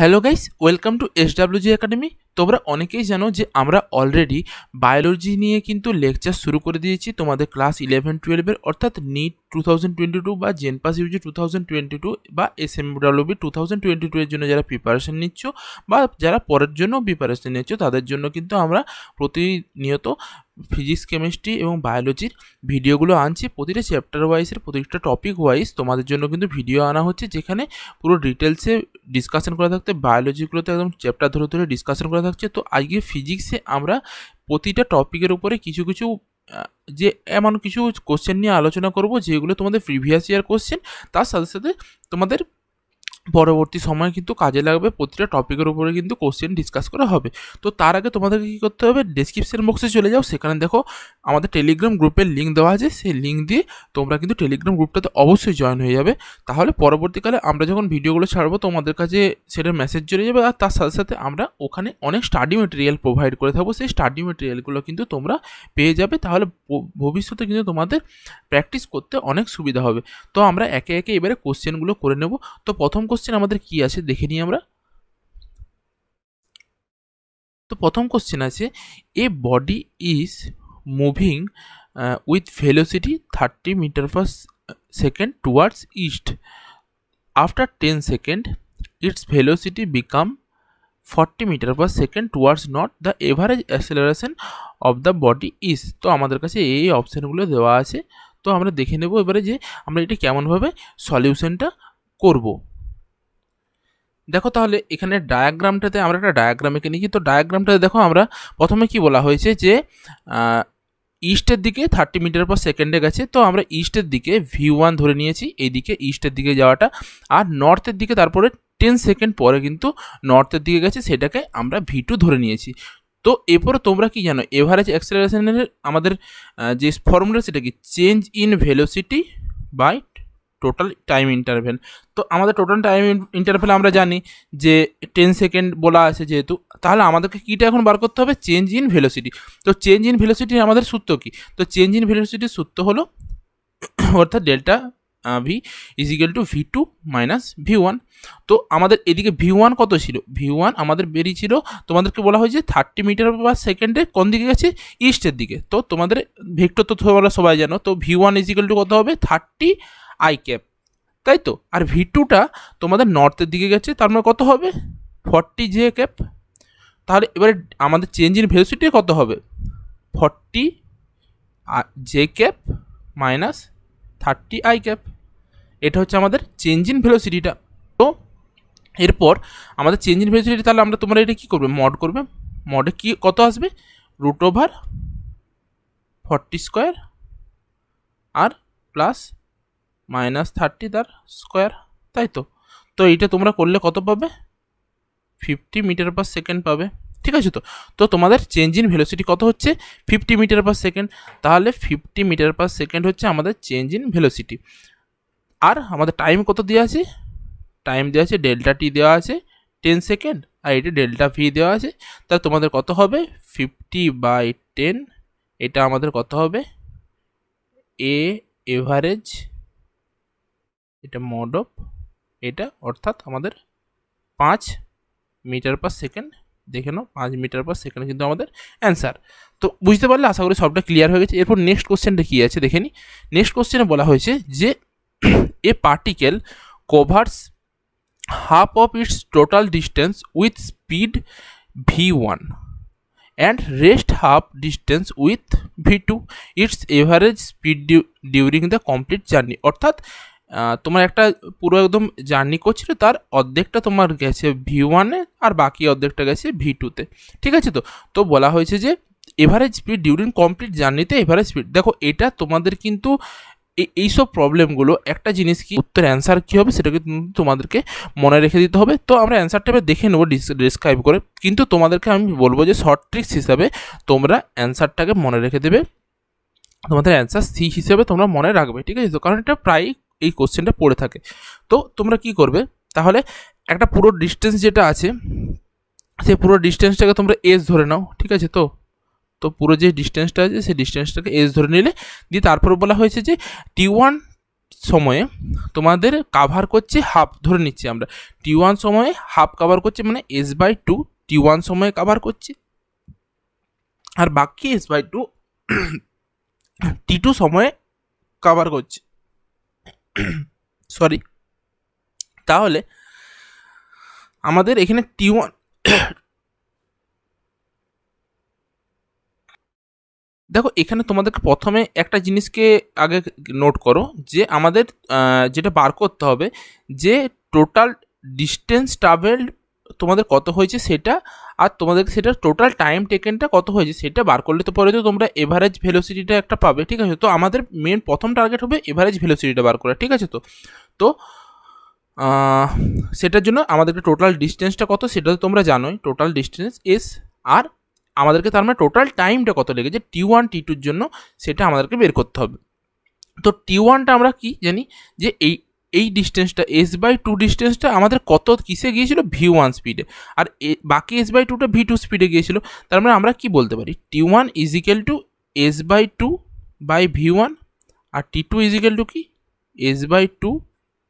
hello guys welcome to S W G academy তোমরা অনেকেই জানো যে আমরা অলরেডি বায়োলজি নিয়ে কিন্তু লেকচার শুরু করে দিয়েছি তোমাদের ক্লাস ইলেভেন টুয়েলভের অর্থাৎ NEET two thousand twenty two বা JENPAS UG two thousand twenty two বা S M W B two thousand twenty two এর জন্য যারা প্রিপারেশন নিচ্ছ বা যারা পরের জন্য প্রিপারেশন নিচ্ছ তাদের জন্য কিন্তু আমরা প্রতিনিয়ত ফিজিক্স কেমিস্ট্রি এবং বায়োলজির ভিডিওগুলো আনছি প্রতিটা চ্যাপ্টার ওয়াইজের প্রতিটা টপিক ওয়াইজ তোমাদের জন্য কিন্তু ভিডিও আনা হচ্ছে যেখানে পুরো ডিটেলসে ডিসকাশন করা থাকতে বায়োলজিগুলোতে একদম চ্যাপ্টার ধরে ধরে ডিসকাশন করা থাকছে তো আজকে ফিজিক্সে আমরা প্রতিটা টপিকের উপরে কিছু কিছু যে এমন কিছু কোশ্চেন নিয়ে আলোচনা করব যেগুলো তোমাদের প্রিভিয়াস ইয়ার কোশ্চেন তার সাথে সাথে তোমাদের পরবর্তী সময় কিন্তু কাজে লাগবে প্রতিটা টপিকের উপরে কিন্তু কোশ্চেন ডিসকাস করা হবে তো তার আগে তোমাদেরকে কী করতে হবে ডিসক্রিপশন বক্সে চলে যাও সেখানে দেখো আমাদের টেলিগ্রাম গ্রুপের লিঙ্ক দেওয়া আছে সেই লিঙ্ক দিয়ে তোমরা কিন্তু টেলিগ্রাম গ্রুপটাতে অবশ্যই জয়েন হয়ে যাবে তাহলে পরবর্তীকালে আমরা যখন ভিডিওগুলো ছাড়বো তোমাদের কাছে সেটার মেসেজ চলে যাবে আর তার সাথে সাথে আমরা ওখানে অনেক স্টাডি মেটেরিয়াল প্রোভাইড করে থাকবো সেই স্টাডি মেটেরিয়ালগুলো কিন্তু তোমরা পেয়ে যাবে তাহলে ভবিষ্যতে কিন্তু তোমাদের প্র্যাকটিস করতে অনেক সুবিধা হবে তো আমরা একে একে এবারে কোশ্চেনগুলো করে নেব তো প্রথম কোশ্চেন আমাদের কি আছে দেখে নিই আমরা তো প্রথম কোশ্চেন আছে a body is moving with velocity thirty metre per second towards east after ten second its velocity become forty metre per second towards north the average acceleration of the body is তো আমাদের কাছে এই অপশানগুলো দেওয়া আছে তো আমরা দেখে নেব এবারে যে আমরা এটি কেমনভাবে সলিউশনটা করব দেখো তাহলে এখানে ডায়াগ্রামটাতে আমরা একটা ডায়াগ্রামে কিনেছি তো ডায়াগ্রামটাতে দেখো আমরা প্রথমে কি বলা হয়েছে যে ইস্টের দিকে থার্টি মিটার পর সেকেন্ডে গেছে তো আমরা ইস্টের দিকে ভি ওয়ান ধরে নিয়েছি এইদিকে ইস্টের দিকে যাওয়াটা আর নর্থের দিকে তারপরে টেন সেকেন্ড পরে কিন্তু নর্থের দিকে গেছে সেটাকে আমরা ভি টু ধরে নিয়েছি তো এরপরে তোমরা কি জানো এভারেজ অ্যাক্সেলারেশনের আমাদের যে ফর্মুলা সেটা কি change in velocity by total time interval তো আমাদের টোটাল টাইম ইন্টারভেল আমরা জানি যে টেন সেকেন্ড বলা আছে যেহেতু তাহলে আমাদেরকে কীটা এখন বার করতে হবে চেঞ্জ ইন ভেলোসিটি তো চেঞ্জ ইন ভেলোসিটি আমাদের সূত্র কী তো চেঞ্জ ইন ভেলোসিটির সূত্র হলো অর্থাৎ delta v is to V two minus v one তো আমাদের এদিকে ভি ওয়ান কত ছিল ভি ওয়ান আমাদের বেরিয়েছিল তোমাদেরকে বলা হয়েছে থার্টি মিটার বা সেকেন্ডে কোন দিকে গেছে ইস্টের দিকে তো তোমাদের ভেক্টর তো তোমরা সবাই জানো তো ভি ওয়ান ইজ টু কত হবে থার্টি আই ক্যাপ তাই তো আর ভি টুটা তোমাদের নর্থের দিকে গেছে তার মানে কত হবে ফর্টি জে ক্যাপ তাহলে এবারে আমাদের চেঞ্জ ইন ভেলোসিটি কত হবে forty J cap minus thirty I cap এটা হচ্ছে আমাদের চেঞ্জ ইন ভেলোসিটিটা তো এরপর আমাদের চেঞ্জ ইন ভেলোসিটি তাহলে আমরা তোমরা এটা কী করবে মড করবে মডে কী কত আসবে রুট ওভার ফর্টি স্কোয়ার আর প্লাস মাইনাস থার্টি তার স্কোয়ার তাই তো তো এইটা তোমরা করলে কত পাবে ফিফটি মিটার পার সেকেন্ড পাবে ঠিক আছে তো তো তোমাদের চেঞ্জ ইন ভেলোসিটি কত হচ্ছে ফিফটি মিটার পার সেকেন্ড তাহলে ফিফটি মিটার পার সেকেন্ড হচ্ছে আমাদের চেঞ্জ ইন ভেলোসিটি আর আমাদের টাইম কত দেওয়া আছে টাইম দেওয়া আছে ডেল্টা টি দেওয়া আছে টেন সেকেন্ড আর এটা ডেল্টা ভি দেওয়া আছে তা তোমাদের কত হবে ফিফটি বাই টেন এটা আমাদের কত হবে এ এভারেজ এটা মড অফ এটা অর্থাৎ আমাদের পাঁচ মিটার পার সেকেন্ড দেখে নাও পাঁচ মিটার পার সেকেন্ড কিন্তু আমাদের অ্যান্সার তো বুঝতে পারলে আশা করি সবটা ক্লিয়ার হয়ে গেছে এরপর নেক্সট কোশ্চেনটা কী আছে দেখে নি নেক্সট কোশ্চেনে বলা হয়েছে যে a particle covers half of its total distance with speed V one and rest half distance with V two its average speed during the complete journey অর্থাৎ তোমার একটা পুরো একদম জার্নি করছিল তার অর্ধেকটা তোমার গেছে ভি ওয়ানে আর বাকি অর্ধেকটা গেছে ভি টুতে ঠিক আছে তো তো বলা হয়েছে যে এভারেজ স্পিড ডিউরিং কমপ্লিট জার্নিতে এভারেজ স্পিড দেখো এটা তোমাদের কিন্তু এইসব প্রবলেমগুলো একটা জিনিস কি উত্তর অ্যান্সার কী হবে সেটাকে তোমাদেরকে মনে রেখে দিতে হবে তো আমরা অ্যান্সারটা এবার দেখে নেবো ডিসক্রাইব করে কিন্তু তোমাদেরকে আমি বলবো যে শর্ট ট্রিক্স হিসাবে তোমরা অ্যান্সারটাকে মনে রেখে দেবে তোমাদের অ্যান্সার সি হিসেবে তোমরা মনে রাখবে ঠিক আছে তো কারণ এটা প্রায় এই কোশ্চেনটা পড়ে থাকে তো তোমরা কি করবে তাহলে একটা পুরো ডিস্টেন্স যেটা আছে সে পুরো ডিস্টেন্সটাকে তোমরা এস ধরে নাও ঠিক আছে তো তো পুরো যে ডিস্টেন্সটা আছে সেই ডিস্টেন্সটাকে এস ধরে নিলে দিয়ে তারপর বলা হয়েছে যে টি ওয়ান সময়ে তোমাদের কাভার করছে হাফ ধরে নিচ্ছি আমরা টি ওয়ান সময়ে হাফ কাভার করছে মানে S by two T one সময়ে কাভার করছে আর বাকি S by two T two সময়ে কাভার করছে সরি তাহলে আমাদের এখানে টি ওয়ান দেখো এখানে তোমাদেরকে প্রথমে একটা জিনিসকে আগে নোট করো যে আমাদের যেটা বার করতে হবে যে টোটাল ডিস্টেন্স ট্রাভেলড তোমাদের কত হয়েছে সেটা আর তোমাদের সেটা টোটাল টাইম টেকেনটা কত হয়েছে সেটা বার করলে তো পরে তো তোমরা এভারেজ ভেলোসিটিটা একটা পাবে ঠিক আছে তো আমাদের মেন প্রথম টার্গেট হবে এভারেজ ভেলোসিটিটা বার করা ঠিক আছে তো তো সেটার জন্য আমাদেরকে টোটাল ডিস্টেন্সটা কত সেটা তো তোমরা জানোই টোটাল ডিস্টেন্স এস আর আমাদেরকে তার মানে টোটাল টাইমটা কত লেগেছে টি ওয়ান টি টুর জন্য সেটা আমাদেরকে বের করতে হবে তো টি ওয়ানটা আমরা কি জানি যে এই এই ডিস্টেন্সটা এস বাই টু ডিস্টেন্সটা আমাদের কত কিসে গিয়েছিল ভি ওয়ান স্পিডে আর বাকি এস বাই টুটা ভি টু স্পিডে গিয়েছিল তার মানে আমরা কি বলতে পারি T one is equal to S by two by V one আর টি টু ইজিক্যাল টু কি S by two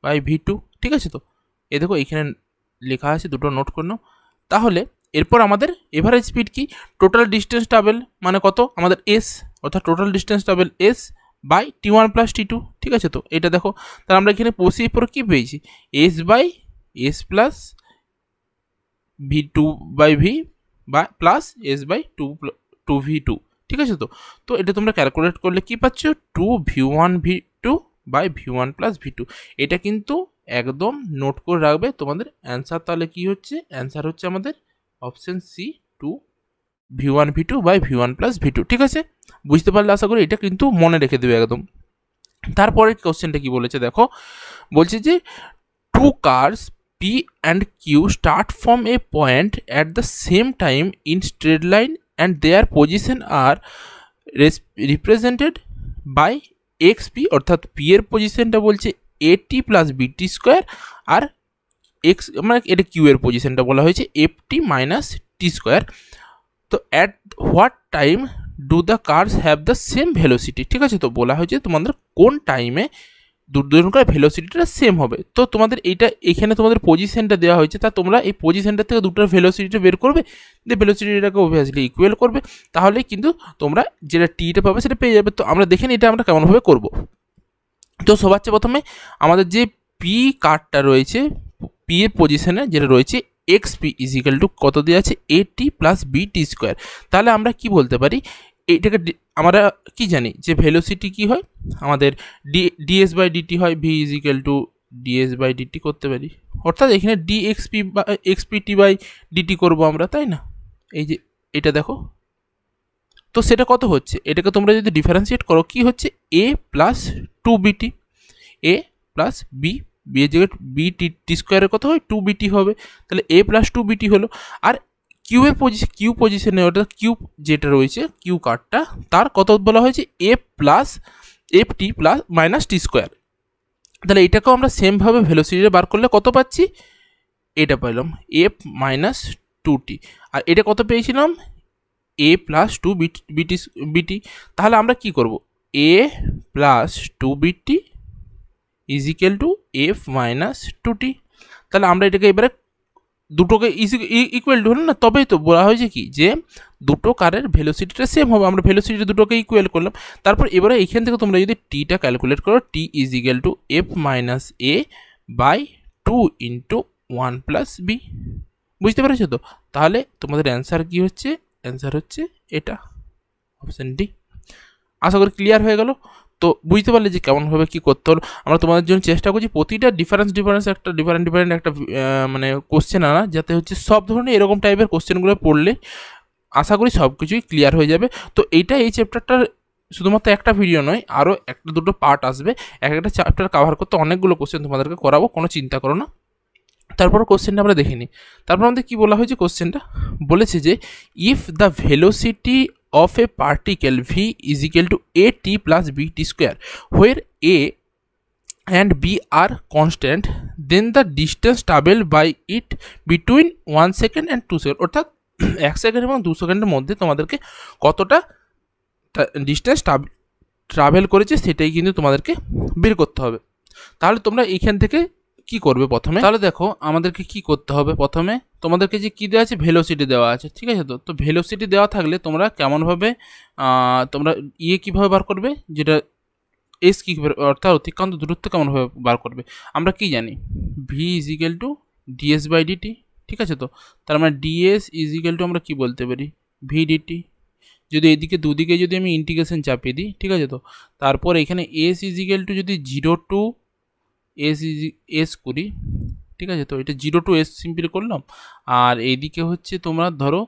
by V two ঠিক আছে তো এ দেখো এখানে লেখা আছে দুটো নোট করে নাও তাহলে এরপর আমাদের এভারেজ স্পিড কি টোটাল ডিস্টেন্স ট্রাভেল মানে কত আমাদের এস অর্থাৎ total distance travel S by T one plus T two ঠিক আছে তো এটা দেখো তাহলে আমরা এখানে বসিয়ে পরে কী পেয়েছি S by S plus V two by V বা plus S by two two V two ঠিক আছে তো তো এটা তোমরা ক্যালকুলেট করলে কী পাচ্ছ two V one V two by V one plus V two এটা কিন্তু একদম নোট করে রাখবে তোমাদের অ্যান্সার তাহলে কি হচ্ছে অ্যান্সার হচ্ছে আমাদের option C two V one V two by V one plus V two ঠিক আছে বুঝতে পারলে আশা করি এটা কিন্তু মনে রেখে দেবে একদম তারপরে কোশ্চেনটা কি বলেছে দেখো বলছে যে two cars P and Q start from a point at the same time in straight line and their position are represented by X P অর্থাৎ পি এর পজিশনটা বলছে এটি প্লাস বিটি স্কোয়ার আর এক্স মানে এটা কিউ এর পজিশনটা বলা হয়েছে F T minus T square তো at what time do the cars have the same velocity ঠিক আছে তো বলা হয়েছে তোমাদের কোন টাইমে দুর্দর্শনকার ভেলোসিটিটা সেম হবে তো তোমাদের এইটা এখানে তোমাদের পজিশনটা দেওয়া হয়েছে তা তোমরা এই পজিশনটা থেকে দুটোর ভেলোসিটিটা বের করবে দিয়ে ভেলোসিটিটাকে অভিয়াসলি ইকুয়াল করবে তাহলে কিন্তু তোমরা যেটা টিটা পাবে সেটা পেয়ে যাবে তো আমরা দেখেন এটা আমরা কেমনভাবে করব তো সবার চেয়ে প্রথমে আমাদের যে পি কার্ডটা রয়েছে পি এর পজিশনে যেটা রয়েছে X P is equal to কত দিয়ে আছে A T plus B T square তাহলে আমরা কি বলতে পারি এটাকে আমরা কি জানি যে ভেলোসিটি কি হয় আমাদের ডি ডিএস বাই ডিটি হয় V is equal to DS by DT করতে পারি অর্থাৎ এখানে ডি এক্সপি বা এক্সপিটি বাই ডিটি করবো আমরা তাই না এই যে এটা দেখো তো সেটা কত হচ্ছে এটাকে তোমরা যদি ডিফারেন্সিয়েট করো কি হচ্ছে এ প্লাস টু বিটি এ প্লাস বি বি এর জায়গায় বি টি টি স্কোয়ারের কথা হয় টু বিটি হবে তাহলে এ প্লাস টু বিটি হলো আর কিউয়ের পজিশন কিউ পজিশনে অর্থাৎ কিউ যেটা রয়েছে কিউ কার্ডটা তার কত বলা হয়েছে A plus F T plus minus T square তাহলে এটাকেও আমরা সেমভাবে ভেলোসিটিটা বার করলে কত পাচ্ছি এটা পেলাম এফ মাইনাস টু টি আর এটা কত পেয়েছিলাম এ প্লাস টু বিটি বিটি বিটি তাহলে আমরা কী করব A plus two BT is equal to F minus two T তাহলে আমরা এটাকে এবারে দুটোকে ইকুয়াল টু e- হলো না তবেই তো বলা হয়েছে কি যে দুটো কারের ভেলোসিটিটা সেম হবে আমরা ভেলোসিটি দুটোকে ইকুয়াল করলাম তারপর এবারে এখান থেকে তোমরা যদি টিটা ক্যালকুলেট করো T is equal to F minus A by two into one plus B বুঝতে পেরেছো তো তাহলে তোমাদের অ্যান্সার কি হচ্ছে অ্যান্সার হচ্ছে এটা অপশান ডি আশা করি ক্লিয়ার হয়ে গেলো তো বুঝতে পারলে যে কেমনভাবে কী করতে হলো আমরা তোমাদের জন্য চেষ্টা করছি প্রতিটা ডিফারেন্স ডিফারেন্স একটা ডিফারেন্ট ডিফারেন্ট একটা মানে কোশ্চেন আনা যাতে হচ্ছে সব ধরনের এরকম টাইপের কোশ্চেনগুলো পড়লে আশা করি সব কিছুই ক্লিয়ার হয়ে যাবে তো এইটা এই চ্যাপ্টারটার শুধুমাত্র একটা ভিডিও নয় আরও একটা দুটো পার্ট আসবে এক একটা চ্যাপ্টার কাভার করতে অনেকগুলো কোশ্চেন তোমাদেরকে করাবো কোনো চিন্তা করো না তারপর কোশ্চেনটা আমরা দেখিনি নিই তারপর আমাদের কী বলা হয়েছে কোশ্চেনটা বলেছে যে if the velocity of a particle v is equal to at plus bt square where a and b are constant then the distance traveled by it between 1 second and 2 second অর্থাৎ 1 সেকেন্ড এবং 2 সেকেন্ডের মধ্যে তোমাদেরকে কতটা distance travel করেছে সেটাই কিন্তু তোমাদেরকে বের করতে হবে তাহলে তোমরা এইখান থেকে কি করবে প্রথমে তাহলে দেখো আমাদেরকে কি করতে হবে প্রথমে তোমাদেরকে যে কী দেওয়া আছে ভেলোসিটি দেওয়া আছে ঠিক আছে তো তো ভেলোসিটি দেওয়া থাকলে তোমরা কেমনভাবে তোমরা ইয়ে e কীভাবে বার করবে যেটা এস কী অর্থাৎ অতিক্রান্ত দূরত্ব কেমনভাবে বার করবে আমরা কি জানি V is equal to DS by DT ঠিক আছে তো তার মানে ডিএস ইজ ইকাল টু আমরা কি বলতে পারি ভি ডিটি যদি এদিকে দুদিকে যদি আমি ইন্টিগ্রেশন চাপিয়ে দিই ঠিক আছে তো তারপর এখানে এস ইজ ইকাল টু যদি জিরো টু এস ইজি এস করি ঠিক আছে তো এটা জিরো টু এস সিম্পলি করলাম আর এইদিকে হচ্ছে তোমরা ধরো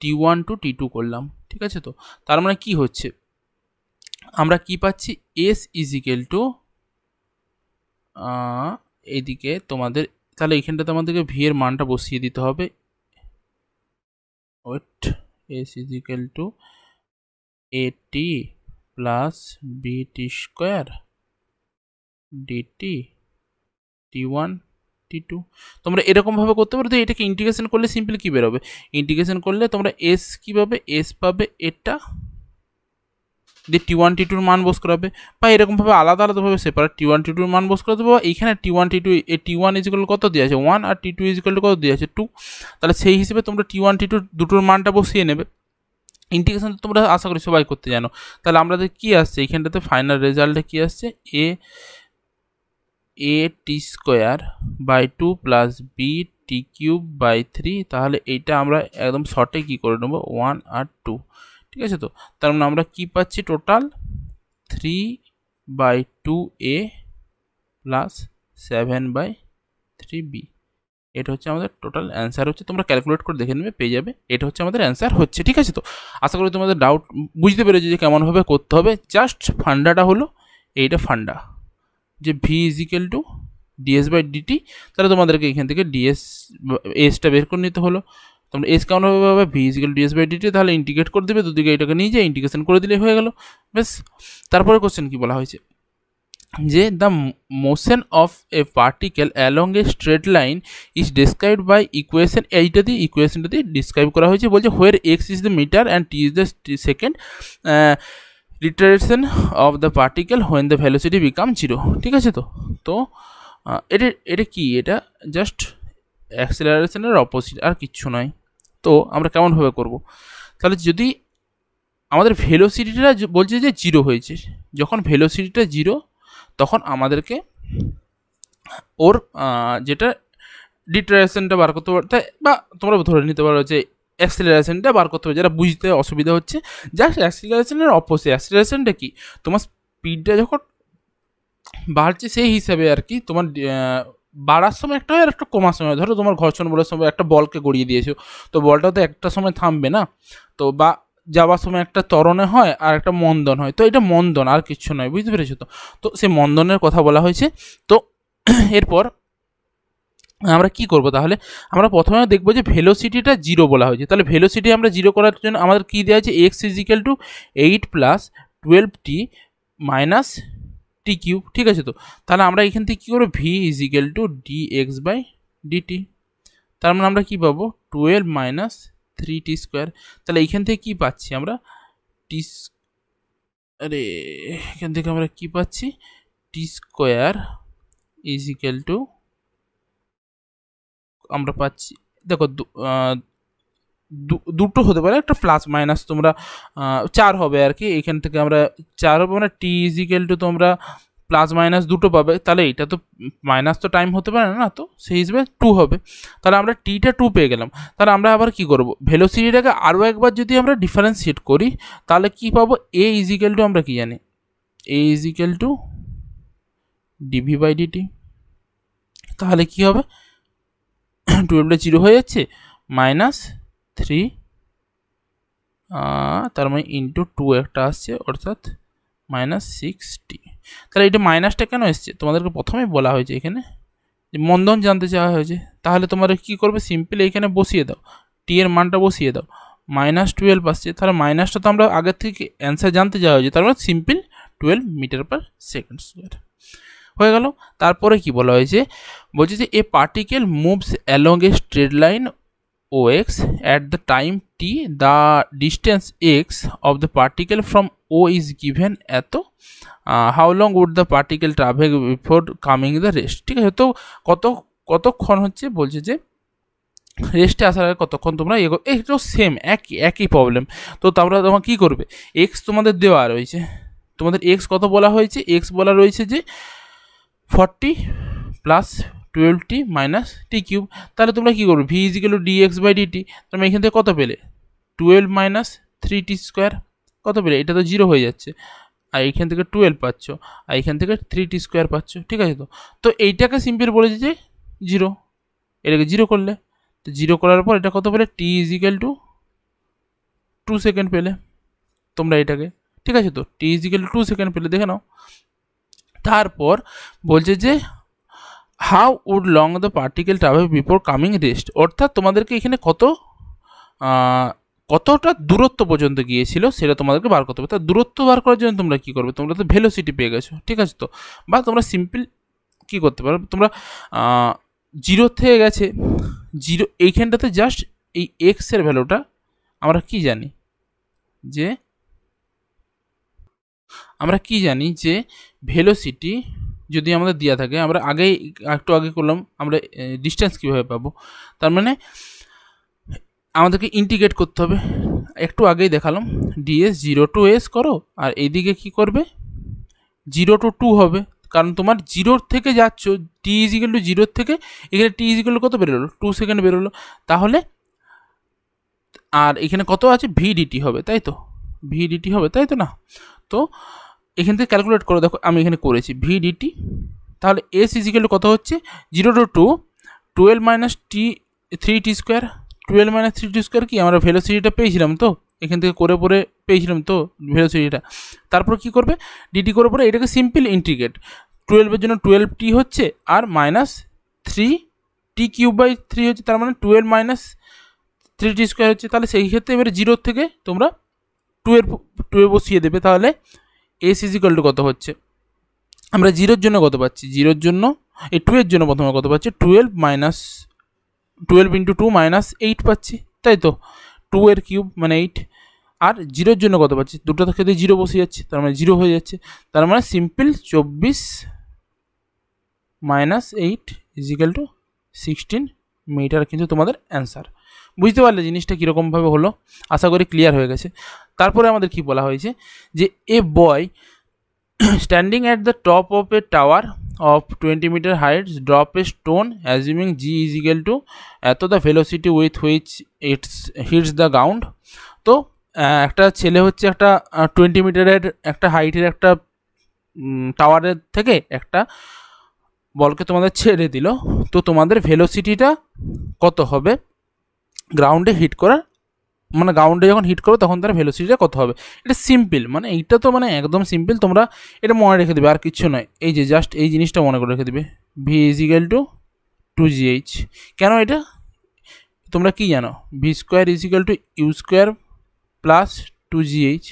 T one two T two করলাম ঠিক আছে তো তার মানে কি হচ্ছে আমরা কি পাচ্ছি এস ইজিক্যাল টু এইদিকে তোমাদের তাহলে এখানটাতে আমাদেরকে ভি এর মানটা বসিয়ে দিতে হবে wait S is equal to AT plus BT T square DT T one T two তোমরা এরকমভাবে করতে পারো তো এটাকে ইন্টিগ্রেশন করলে সিম্পল কী বেরোবে ইন্টিগ্রেশন করলে তোমরা এস কী পাবে এস পাবে এটা দিয়ে টি ওয়ান টি টুর মান বস করাবে বা এরকমভাবে আলাদা আলাদাভাবে সেপারেট টি ওয়ান টি টুর মান বস করে দেবো বা এইখানে T one T two A T one is equal কত দিয়ে আছে ওয়ান আর টি টু ইজিকাল কত দিয়ে আছে টু তাহলে সেই হিসেবে তোমরা টি ওয়ান টি টু দুটোর মানটা বসিয়ে নেবে ইন্টিগ্রেশন তোমরা আশা করি সবাই করতে জানো তাহলে আমাদের কী আসছে এইখানটাতে ফাইনাল রেজাল্টে কী আসছে A A T square by two plus B T cube by three তাহলে এইটা আমরা একদম শর্টে কি করে নেব ওয়ান আর টু ঠিক আছে তো তার মানে আমরা কি পাচ্ছি total three by two A plus seven by three B এটা হচ্ছে আমাদের টোটাল অ্যান্সার হচ্ছে তোমরা ক্যালকুলেট করে দেখে নেবে পেয়ে যাবে এটা হচ্ছে আমাদের অ্যান্সার হচ্ছে ঠিক আছে তো আশা করি তোমাদের ডাউট বুঝতে পেরেছো যে কেমনভাবে করতে হবে জাস্ট ফান্ডাটা হলো এইটা ফান্ডা যে V is equal to DS by DT তাহলে তোমাদেরকে এখান থেকে ডিএস এসটা বের করে নিতে হলো তোমরা এস কেমন হবে পাবে V is DS by DT তাহলে ইন্টিগ্রেট করে দেবে দুদিকে এটাকে নিয়ে যায় ইন্টিগ্রেশন করে দিলে হয়ে গেল বেশ তারপরে কোশ্চেন কি বলা হয়েছে যে the motion of a particle along a straight line is describe by equation এইটা দিয়ে ইকুয়েশনটা দিয়ে ডিসক্রাইব করা হয়েছে বলছে where X is the meter and T is the second retardation of the particle when the velocity become zero ঠিক আছে তো তো এটা এটা কি এটা জাস্ট অ্যাক্সেলারেশনের অপোজিট আর কিচ্ছু নয় তো আমরা কেমনভাবে করব তাহলে যদি আমাদের ভেলোসিটিটা বলছে যে জিরো হয়েছে যখন ভেলোসিটিটা জিরো তখন আমাদেরকে ওর যেটা ডিট্রাকশনটা বার করতে পারতে বা তোমরা ধরে নিতে পারো যে অ্যাক্সিলারেশনটা বার করতে হবে যারা বুঝতে অসুবিধা হচ্ছে জাস্ট অ্যাক্সিলারেশনের অপোজিট অ্যাক্সিলারেশনটা কি তোমার স্পিডটা যখন বাড়ছে সেই হিসাবে আর কি তোমার বাড়ার সময় একটা হয় আর একটা কমার সময় ধরো তোমার ঘর্ষণ বলার সময় একটা বলকে গড়িয়ে দিয়েছো তো বলটা তো একটা সময় থামবে না তো বা যাওয়ার সময় একটা তরণে হয় আর একটা মন্দন হয় তো এটা মন্দন আর কিছু নয় বুঝতে পেরেছো তো তো সে মন্দনের কথা বলা হয়েছে তো এরপর আমরা কি করব তাহলে আমরা প্রথমে দেখব যে ভেলোসিটিটা জিরো বলা হয়েছে তাহলে ভেলোসিটি আমরা জিরো করার জন্য আমাদের কী দেওয়া হয়েছে X is equal to eight plus twelve T minus T cube ঠিক আছে তো তাহলে আমরা এখান থেকে কী করবো V is equal to D X by DT তার মানে আমরা কী পাবো twelve minus three T square তাহলে এইখান থেকে কী পাচ্ছি আমরা টি আরে এখান থেকে আমরা কী পাচ্ছি টি স্কোয়ার ইজিক্যাল টু আমরা পাচ্ছি দেখো দুটো হতে পারে একটা প্লাস মাইনাস তোমরা চার হবে আর কি এখান থেকে আমরা চার হবে মানে টি ইজিক্যাল টু তোমরা প্লাস মাইনাস দুটো পাবে তাহলে এটা তো মাইনাস তো টাইম হতে পারে না তো সেই হিসেবে টু হবে তাহলে আমরা টিটা টু পেয়ে গেলাম তাহলে আমরা আবার কি করব ভেলোসিটিটাকে আরও একবার যদি আমরা ডিফারেন্সিয়েট করি তাহলে কি পাবো এ ইজিক্যাল টু আমরা কি জানি A is equal to DV by DT তাহলে কি হবে টুয়েলভটা জিরো হয়ে যাচ্ছে মাইনাস থ্রি তার মানে ইন্টু টু একটা আসছে অর্থাৎ মাইনাস সিক্সটি তাহলে এটা মাইনাসটা কেন এসছে তোমাদেরকে প্রথমেই বলা হয়েছে এখানে যে মন্দন জানতে চাওয়া হয়েছে তাহলে তোমরা কি করবে সিম্পল এখানে বসিয়ে দাও টি এর মানটা বসিয়ে দাও মাইনাস টুয়েলভ আসছে তাহলে মাইনাসটা তো আমরা আগের থেকে অ্যান্সার জানতে চাওয়া হয়েছে তার মানে simple twelve meter per second square হয়ে গেল তারপরে কি বলা হয়েছে বলছে যে a particle moves along a straight line O X at the time T the distance X of the particle from O is given as how long would the particle travel before coming the rest ঠিক আছে তো কত কতক্ষণ হচ্ছে বলছে যে রেস্টে আসার আগে কতক্ষণ তোমরা এগো এটাও সেম একই একই প্রবলেম তো তারপরে তোমার কী করবে এক্স তোমাদের দেওয়া রয়েছে তোমাদের এক্স কত বলা হয়েছে এক্স বলা রয়েছে যে forty plus twelve T minus T cube তাহলে তোমরা কী করবে V is equal D X by DT তোমরা এখান থেকে কত পেলে twelve minus three T square কত পেলে এটা তো জিরো হয়ে যাচ্ছে আর এখান থেকে টুয়েলভ পাচ্ছ আর এখান থেকে থ্রি টি স্কোয়ার পাচ্ছ ঠিক আছে তো তো এইটাকে সিম্পল বলে দিচ্ছে জিরো এটাকে জিরো করলে তো জিরো করার পর এটা কত পেলে T is equal to two second পেলে তোমরা এটাকে ঠিক আছে তো টি ইজিক্যাল টু সেকেন্ড পেলে দেখে নাও তারপর বলছে যে how would long the particle travel before coming rest অর্থাৎ তোমাদেরকে এখানে কত কতটা দূরত্ব পর্যন্ত গিয়েছিল সেটা তোমাদেরকে বার করতে হবে তা দূরত্ব বার করার জন্য তোমরা কী করবে তোমরা তো ভেলোসিটি পেয়ে গেছো ঠিক আছে তো বা তোমরা সিম্পল কী করতে পারো তোমরা জিরো থেকে গেছে জিরো এইখানটাতে জাস্ট এই এক্সের ভ্যালুটা আমরা কি জানি যে আমরা কি জানি যে ভেলোসিটি যদি আমাদের দেওয়া থাকে আমরা আগেই একটু আগে করলাম আমরা ডিস্টেন্স কীভাবে পাবো তার মানে আমাদেরকে ইন্টিগ্রেট করতে হবে একটু আগেই দেখালাম ডিএস জিরো টু এস করো আর এইদিকে কি করবে জিরো টু টু হবে কারণ তোমার জিরোর থেকে যাচ্ছ টি ইজিক্যাল টু জিরোর থেকে এখানে টি ইজিক্যাল কত বেরোলো টু সেকেন্ড বেরোলো তাহলে আর এখানে কত আছে ভিডিটি হবে তাই তো ভিডিটি হবে তাই তো না তো এখান থেকে ক্যালকুলেট করে দেখো আমি এখানে করেছি ভিডিটি তাহলে এস ইজিক্যাল কত হচ্ছে zero to two twelve minus T three T square twelve minus three T square কি আমরা ভেলোসিটিটা পেয়েছিলাম তো এখান থেকে করে পরে পেয়েছিলাম তো ভেলোসিটিটা তারপর কি করবে ডিটি করে পরে এটাকে সিম্পল ইন্টিগ্রেট টুয়েলভের জন্য টুয়েলভ টি হচ্ছে আর minus three T cube by three হচ্ছে তার মানে twelve minus three T square হচ্ছে তাহলে সেই ক্ষেত্রে এবারে জিরোর থেকে তোমরা টুয়েলভ টুয়েলভ বসিয়ে দেবে তাহলে এস ইজিক্যাল টু কত হচ্ছে আমরা জিরোর জন্য কত পাচ্ছি জিরোর জন্য এই টুয়ের জন্য প্রথমে কত পাচ্ছি twelve minus twelve into two minus eight পাচ্ছি তাই তো টু এর কিউব মানে এইট আর জিরোর জন্য কত পাচ্ছি দুটো তো ক্ষেত্রে জিরো বসে যাচ্ছে তার মানে জিরো হয়ে যাচ্ছে তার মানে সিম্পল চব্বিশ minus eight is equal to sixteen meter কিন্তু তোমাদের অ্যান্সার বুঝতে পারলে জিনিসটা কীরকমভাবে হলো আশা করি ক্লিয়ার হয়ে গেছে তারপরে আমাদের কি বলা হয়েছে যে a boy standing at the top of a tower of twenty meter height drop a stone assuming G is equal to at the velocity with which its hits the ground তো একটা ছেলে হচ্ছে একটা টোয়েন্টি মিটারের একটা হাইটের একটা টাওয়ারের থেকে একটা বলকে তোমাদের ছেড়ে দিল তো তোমাদের ভেলোসিটিটা কত হবে গ্রাউন্ডে হিট করার মানে গ্রাউন্ডে যখন হিট করবে তখন তার ভেলোসিটিটা কত হবে এটা সিম্পল মানে এইটা তো মানে একদম সিম্পল তোমরা এটা মনে রেখে দেবে আর কিছু নয় এই যে জাস্ট এই জিনিসটা মনে করে রেখে দেবে V is equal to two GH কেন এটা তোমরা কি জানো V square is equal to U square plus two GH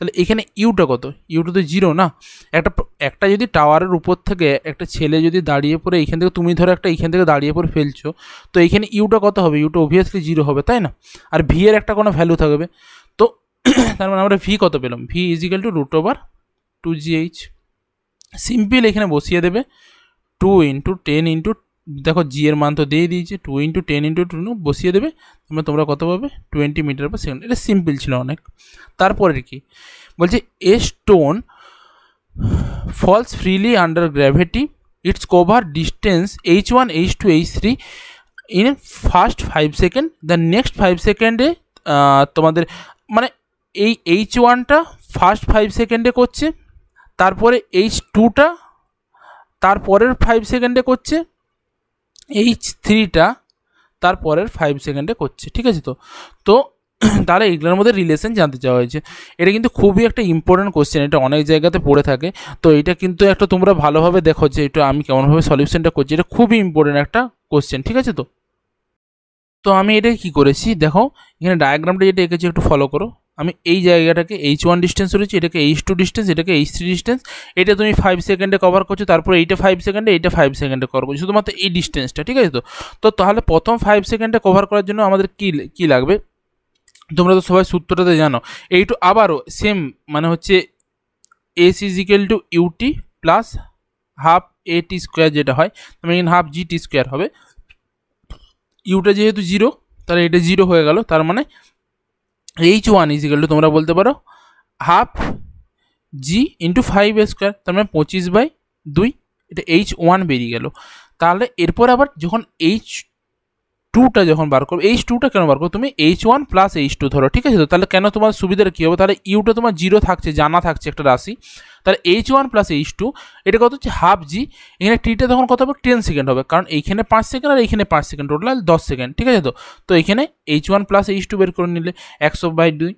তাহলে এখানে ইউটা কত ইউটা তো জিরো না একটা একটা যদি টাওয়ারের উপর থেকে একটা ছেলে যদি দাঁড়িয়ে পড়ে এইখান থেকে তুমি ধরো একটা এইখান থেকে দাঁড়িয়ে পড়ে ফেলছো তো এখানে ইউটা কত হবে ইউটা অভিয়াসলি জিরো হবে তাই না আর ভি এর একটা কোনো ভ্যালু থাকবে তো তার মানে আমরা ভি কত পেলাম V is equal to root over two G H simple এখানে বসিয়ে দেবে টু ইন্টু টেন ইন্টু দেখো জি এর মান তো দিয়ে দিয়েছে two into ten into two বসিয়ে দেবে তোমরা তোমরা কত পাবে টোয়েন্টি মিটার পার সেকেন্ড এটা সিম্পল ছিল অনেক তারপরে কি বলছে a stone falls freely under gravity its cover distance H one H two H three in first five second the next five সেকেন্ডে তোমাদের মানে এই এইচ ওয়ানটা ফার্স্ট ফাইভ সেকেন্ডে করছে তারপরে এইচ টুটা তারপরের ফাইভ সেকেন্ডে করছে এইচ থ্রিটা তারপরের ফাইভ সেকেন্ডে করছে ঠিক আছে তো তো তাহলে এগুলোর মধ্যে রিলেশন জানতে চাওয়া হয়েছে এটা কিন্তু খুবই একটা ইম্পর্ট্যান্ট কোশ্চেন এটা অনেক জায়গাতে পড়ে থাকে তো এটা কিন্তু একটা তোমরা ভালোভাবে দেখো যে এটা আমি কেমনভাবে সলিউশনটা করছি এটা খুবই ইম্পর্ট্যান্ট একটা কোশ্চেন ঠিক আছে তো তো আমি এটা কি করেছি দেখো এখানে ডায়াগ্রামটা যেটা এঁকেছি একটু ফলো করো আমি এই জায়গাটাকে এইচ ওয়ান ডিস্টেন্স রয়েছে এটাকে এইচ টু ডিস্টেন্স এটাকে এইচ থ্রি ডিস্টেন্স এটা তুমি ফাইভ সেকেন্ডে কভার করছো তারপর এইটা ফাইভ সেকেন্ডে এইটা ফাইভ সেকেন্ডে কভার করছো শুধুমাত্র এই ডিস্টেন্সটা ঠিক আছে তো তো তাহলে প্রথম ফাইভ সেকেন্ডে কভার করার জন্য আমাদের কী কী লাগবে তোমরা তো সবাই সূত্রটাতে জানো এইটু আবারও সেম মানে হচ্ছে S is equal to UT plus half A T square যেটা হয় তুমি এখানে হাফ জি টি স্কোয়ার হবে ইউটা যেহেতু জিরো তাহলে এটা জিরো হয়ে গেল তার মানে এইচ ওয়ান ইজিক্যাল টু তোমরা বলতে পারো half G into five square তার মানে পঁচিশ বাই দুই এটা এইচ ওয়ান বেরিয়ে গেল তাহলে এরপর আবার যখন এইচ টুটা যখন বার করবে এইচ টুটা কেন বার করবে তুমি H one plus H two ধরো ঠিক আছে তো তাহলে কেন তোমার সুবিধাটা কী হবে তাহলে ইউটা তোমার জিরো থাকছে জানা থাকছে একটা রাশি তাহলে H one plus H two এটা কত হচ্ছে হাফ জি এখানে টিটা তখন কত হবে টেন সেকেন্ড হবে কারণ এইখানে পাঁচ সেকেন্ড আর এইখানে পাঁচ সেকেন্ড টোটাল দশ সেকেন্ড ঠিক আছে তো তো এখানে H one plus H two বের করে নিলে একশো বাই দুই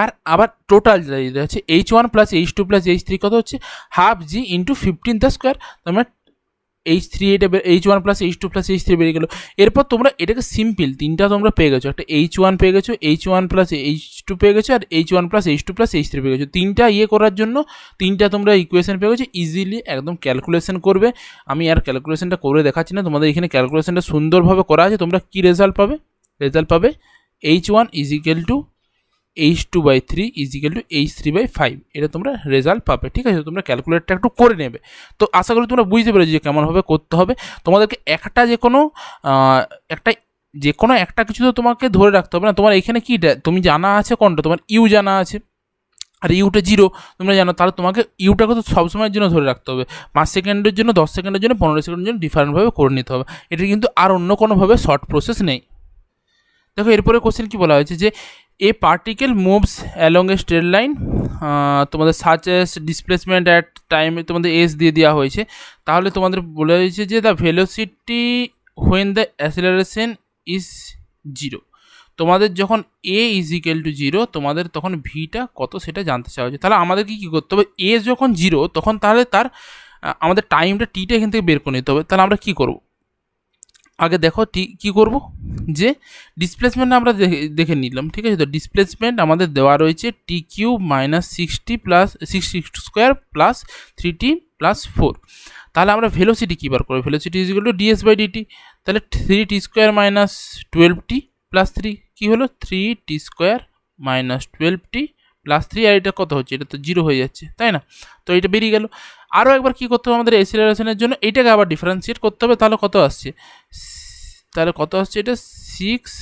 আর আবার টোটাল যেটা হচ্ছে H one plus H two plus H three কত হচ্ছে half G into fifteen the square তার মানে এইচ থ্রি এটা H one plus H two plus H three বেরিয়ে গেলো এরপর তোমরা এটাকে সিম্পল তিনটা তোমরা পেয়ে গেছো একটা এইচ ওয়ান পেয়ে গেছো H one plus H two পেয়ে গেছো আর H one plus H two plus H three পেয়ে গেছো তিনটা ইয়ে করার জন্য তিনটা তোমরা ইকুয়েশন পেয়ে গেছো ইজিলি একদম ক্যালকুলেশন করবে আমি আর ক্যালকুলেশনটা করে দেখাচ্ছি না তোমাদের এখানে ক্যালকুলেশনটা সুন্দরভাবে করা আছে তোমরা কী রেজাল্ট পাবে রেজাল্ট পাবে H one is two H two by three is equal to H three by five এটা তোমরা রেজাল্ট পাবে ঠিক আছে তোমরা ক্যালকুলেটটা একটু করে নেবে তো আশা করি তোমরা বুঝতে পেরেছো যে কেমনভাবে করতে হবে তোমাদেরকে একটা যে কোনো একটা যে কোনো একটা কিছু তো তোমাকে ধরে রাখতে হবে না তোমার এখানে কি তুমি জানা আছে কোনটা তোমার ইউ জানা আছে আর ইউটা জিরো তোমরা জানো তাহলে তোমাকে ইউটাকে তো সবসময়ের জন্য ধরে রাখতে হবে পাঁচ সেকেন্ডের জন্য দশ সেকেন্ডের জন্য পনেরো সেকেন্ডের জন্য ডিফারেন্টভাবে করে নিতে হবে এটা কিন্তু আর অন্য কোনোভাবে শর্ট প্রসেস নেই দেখো এরপরে কোশ্চেন কি বলা হয়েছে যে a particle moves along a straight line তোমাদের সার্চ ডিসপ্লেসমেন্ট অ্যাট টাইমে তোমাদের এস দিয়ে দেওয়া হয়েছে তাহলে তোমাদের বলা হয়েছে যে the velocity when the acceleration is zero তোমাদের যখন A is equal to zero তোমাদের তখন ভিটা কত সেটা জানতে চাওয়া হয়েছে তাহলে আমাদেরকে কী করতে হবে এ যখন জিরো তখন তাহলে তার আমাদের টাইমটা টিটা এখান থেকে বের করে নিতে হবে তাহলে আমরা কী করবো আগে দেখো কি করব যে ডিসপ্লেসমেন্ট আমরা দেখে নিলাম ঠিক আছে তো ডিসপ্লেসমেন্ট আমাদের দেওয়া রয়েছে T cube minus sixty plus six six square plus three T plus four তাহলে আমরা ভেলোসিটি কী বার করবো velocity is to DS by DT তাহলে three T square minus twelve T plus three কী হলো three T square minus twelve T plus three আর এটা কত হচ্ছে এটা তো জিরো হয়ে যাচ্ছে তাই না তো এটা বেরিয়ে গেল আরও একবার কি করতে হবে আমাদের এসিলারেশনের জন্য এটাকে আবার ডিফারেন্সিয়েট করতে হবে তাহলে কত আসছে তাহলে কত আসছে এটা সিক্স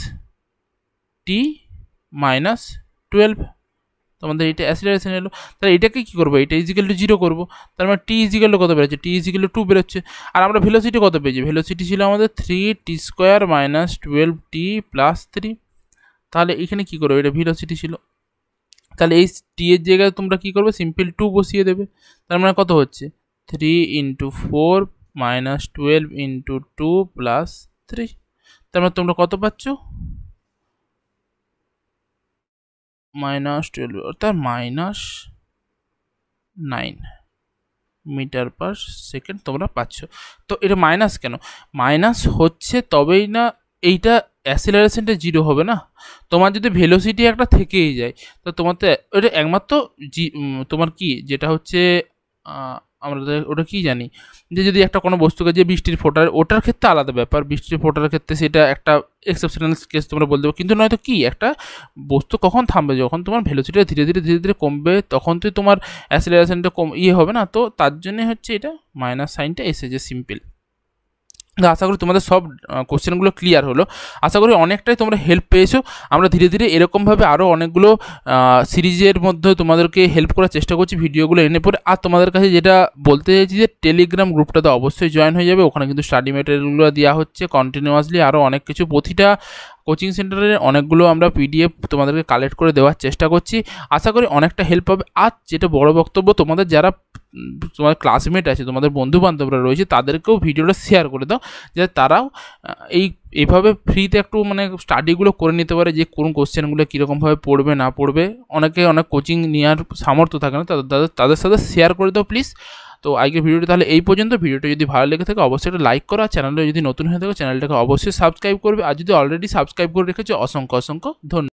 টি মাইনাস টুয়েলভ তোমাদের এটা অ্যাসিলারেশন এলো তাহলে এটাকে কী করবো এটা ইজিক্যাল টু জিরো করবো তার মানে টি ইজিক্যাল কত বেরোচ্ছে টি ইজিক্যাল টু বেরোচ্ছে আর আমরা ভেলোসিটি কত পেয়েছি ভেলোসিটি ছিল আমাদের three T square minus twelve T plus three তাহলে এখানে কী করবো এটা ভেলোসিটি ছিল তাহলে এই টি এর জায়গায় তোমরা কী করবে সিম্পল টু বসিয়ে দেবে তার মানে কত হচ্ছে three into four minus twelve into two plus three তার মানে তোমরা কত পাচ্ছ মাইনাস টুয়েলভ অর্থাৎ minus nine metre per second তোমরা পাচ্ছ তো এটা মাইনাস কেন মাইনাস হচ্ছে তবেই না এইটা অ্যাসিলারেশনটা জিরো হবে না তোমার যদি ভেলোসিটি একটা থেকেই যায় তো তোমার তো এটা একমাত্র তোমার কি যেটা হচ্ছে আমরা ওটা কি জানি যে যদি একটা কোনো বস্তুকে যে বৃষ্টির ফোটার ওটার ক্ষেত্রে আলাদা ব্যাপার বৃষ্টির ফোটার ক্ষেত্রে সেটা একটা এক্সেপশনাল কেস তোমরা বলতে কিন্তু নয়তো কি একটা বস্তু কখন থামবে যখন তোমার ভেলোসিটিটা ধীরে ধীরে ধীরে ধীরে কমবে তখন তুই তোমার অ্যাসিলারেশনটা কম ইয়ে হবে না তো তার জন্যে হচ্ছে এটা মাইনাস সাইনটা এসেছে সিম্পল তো আশা করি তোমাদের সব কোশ্চেনগুলো ক্লিয়ার হলো আশা করি অনেকটাই তোমরা হেল্প পেয়েছো আমরা ধীরে ধীরে এরকমভাবে আরও অনেকগুলো সিরিজের মধ্যে তোমাদেরকে হেল্প করার চেষ্টা করছি ভিডিওগুলো এনে পরে আর তোমাদের কাছে যেটা বলতে চাইছি যে টেলিগ্রাম গ্রুপটাতে অবশ্যই জয়েন হয়ে যাবে ওখানে কিন্তু স্টাডি মেটেরিয়ালগুলো দেওয়া হচ্ছে কন্টিনিউয়াসলি আরও অনেক কিছু প্রতিটা কোচিং সেন্টারের অনেকগুলো আমরা পিডিএফ তোমাদেরকে কালেক্ট করে দেওয়ার চেষ্টা করছি আশা করি অনেকটা হেল্প হবে আর যেটা বড় বক্তব্য তোমাদের যারা তোমার ক্লাসমেট আছে তোমাদের বন্ধু বান্ধবরা রয়েছে তাদেরকেও ভিডিওটা শেয়ার করে দাও যাতে তারাও এই এইভাবে ফ্রিতে একটু মানে স্টাডিগুলো করে নিতে পারে যে কোন কোশ্চেনগুলো কীরকমভাবে পড়বে না পড়বে অনেকে অনেক কোচিং নেওয়ার সামর্থ্য থাকে না তাদের তাদের সাথে শেয়ার করে দাও প্লিজ তো আজকের ভিডিওটি তাহলে এই পর্যন্ত ভিডিওটি যদি ভালো লেগে থাকে অবশ্যই একটা লাইক করো আর চ্যানেলটা যদি নতুন হয়ে থাকে চ্যানেলটাকে অবশ্যই সাবস্ক্রাইব করবে আর যদি অলরেডি সাবস্ক্রাইব করে রেখেছো অসংখ্য অসংখ্য ধন্যবাদ